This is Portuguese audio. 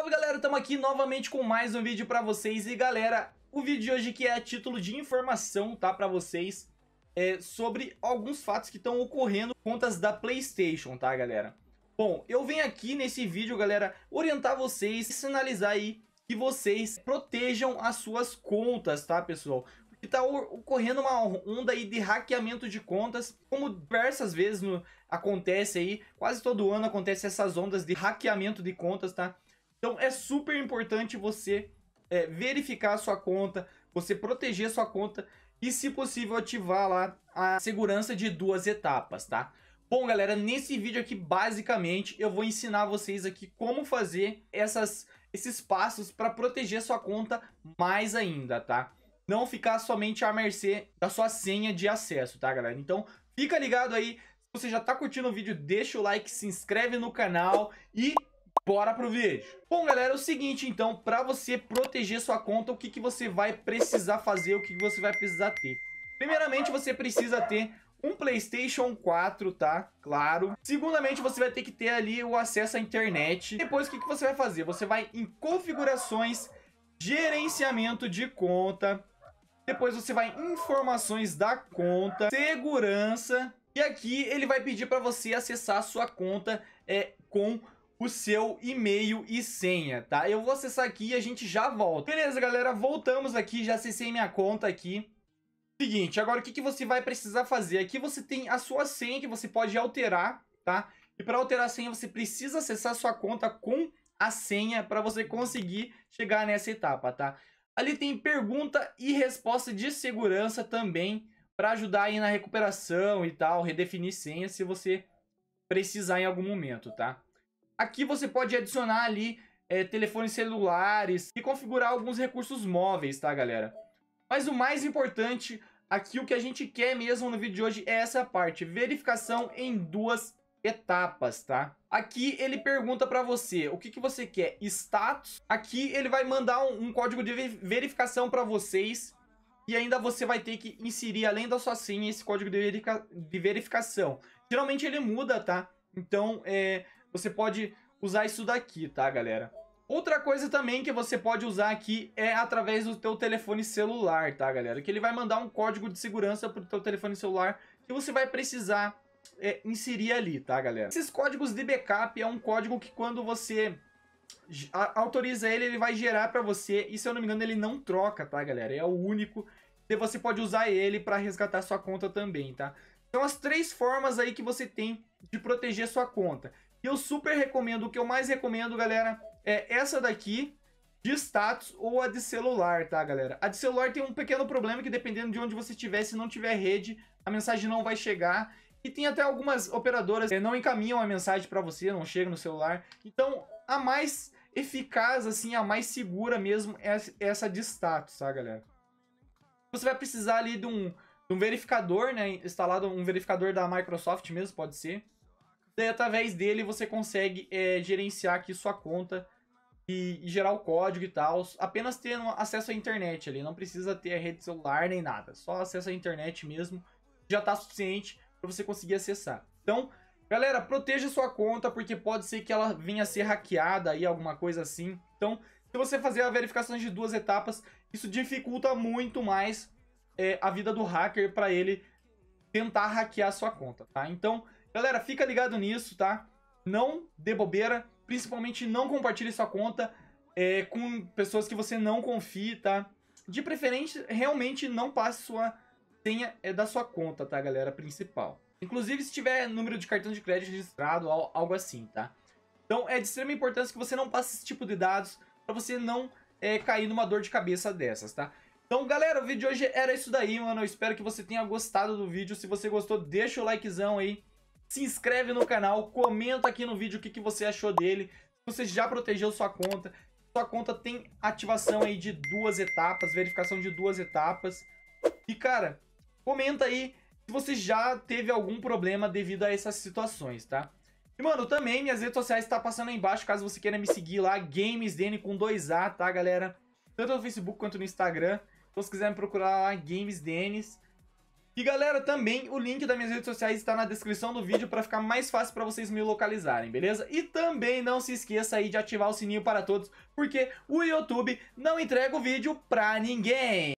Salve galera, estamos aqui novamente com mais um vídeo para vocês e galera, o vídeo de hoje que é título de informação, tá, para vocês é sobre alguns fatos que estão ocorrendo contas da Playstation, tá galera? Bom, eu venho aqui nesse vídeo, galera, orientar vocês e sinalizar aí que vocês protejam as suas contas, tá pessoal? que tá ocorrendo uma onda aí de hackeamento de contas, como diversas vezes no, acontece aí, quase todo ano acontece essas ondas de hackeamento de contas, tá? Então é super importante você é, verificar a sua conta, você proteger a sua conta e, se possível, ativar lá a segurança de duas etapas, tá? Bom, galera, nesse vídeo aqui, basicamente, eu vou ensinar vocês aqui como fazer essas, esses passos para proteger a sua conta mais ainda, tá? Não ficar somente à mercê da sua senha de acesso, tá, galera? Então, fica ligado aí. Se você já tá curtindo o vídeo, deixa o like, se inscreve no canal e Bora pro vídeo. Bom, galera, é o seguinte, então, para você proteger sua conta, o que, que você vai precisar fazer, o que, que você vai precisar ter. Primeiramente, você precisa ter um PlayStation 4, tá? Claro. Segundamente, você vai ter que ter ali o acesso à internet. Depois, o que, que você vai fazer? Você vai em configurações, gerenciamento de conta. Depois você vai em informações da conta, segurança. E aqui ele vai pedir para você acessar a sua conta é, com o seu e-mail e senha, tá? Eu vou acessar aqui e a gente já volta. Beleza, galera, voltamos aqui, já acessei minha conta aqui. Seguinte, agora o que, que você vai precisar fazer? Aqui você tem a sua senha que você pode alterar, tá? E para alterar a senha, você precisa acessar a sua conta com a senha para você conseguir chegar nessa etapa, tá? Ali tem pergunta e resposta de segurança também para ajudar aí na recuperação e tal, redefinir senha se você precisar em algum momento, tá? Aqui você pode adicionar ali é, telefones celulares e configurar alguns recursos móveis, tá, galera? Mas o mais importante, aqui o que a gente quer mesmo no vídeo de hoje é essa parte, verificação em duas etapas, tá? Aqui ele pergunta para você o que, que você quer, status. Aqui ele vai mandar um, um código de verificação para vocês e ainda você vai ter que inserir, além da sua senha, esse código de, de verificação. Geralmente ele muda, tá? Então, é, você pode usar isso daqui, tá, galera? Outra coisa também que você pode usar aqui é através do teu telefone celular, tá, galera? Que ele vai mandar um código de segurança pro teu telefone celular que você vai precisar é, inserir ali, tá, galera? Esses códigos de backup é um código que quando você autoriza ele, ele vai gerar para você e, se eu não me engano, ele não troca, tá, galera? É o único e você pode usar ele para resgatar sua conta também, tá? São as três formas aí que você tem de proteger sua conta. E eu super recomendo, o que eu mais recomendo, galera, é essa daqui de status ou a de celular, tá, galera? A de celular tem um pequeno problema que dependendo de onde você estiver, se não tiver rede, a mensagem não vai chegar. E tem até algumas operadoras que não encaminham a mensagem para você, não chega no celular. Então, a mais eficaz, assim, a mais segura mesmo é, é essa de status, tá, galera? Você vai precisar ali de um, de um verificador, né, instalado, um verificador da Microsoft mesmo, pode ser. Daí, através dele, você consegue é, gerenciar aqui sua conta e, e, gerar o código e tal, apenas tendo acesso à internet ali, não precisa ter rede celular nem nada, só acesso à internet mesmo já está suficiente para você conseguir acessar. Então, galera, proteja sua conta porque pode ser que ela venha a ser hackeada aí, alguma coisa assim. Então, se você fazer a verificação de duas etapas, isso dificulta muito mais é, a vida do hacker para ele tentar hackear sua conta, tá? Então, Galera, fica ligado nisso, tá? Não dê bobeira, principalmente não compartilhe sua conta é, com pessoas que você não confie, tá? De preferência, realmente não passe sua senha é da sua conta, tá, galera? Principal. Inclusive, se tiver número de cartão de crédito registrado, algo assim, tá? Então, é de extrema importância que você não passe esse tipo de dados para você não é, cair numa dor de cabeça dessas, tá? Então, galera, o vídeo de hoje era isso daí, mano. Eu espero que você tenha gostado do vídeo. Se você gostou, deixa o likezão aí se inscreve no canal, comenta aqui no vídeo o que, que você achou dele, se você já protegeu sua conta, sua conta tem ativação aí de duas etapas, verificação de duas etapas. E, cara, comenta aí se você já teve algum problema devido a essas situações, tá? E, mano, também minhas redes sociais tá passando aí embaixo, caso você queira me seguir lá, GamesDN com 2A, tá, galera? Tanto no Facebook quanto no Instagram. Então, se quiser me procurar lá, GamesDenis. E galera, também o link das minhas redes sociais está na descrição do vídeo para ficar mais fácil para vocês me localizarem, beleza? E também não se esqueça aí de ativar o sininho para todos, porque o YouTube não entrega o vídeo para ninguém.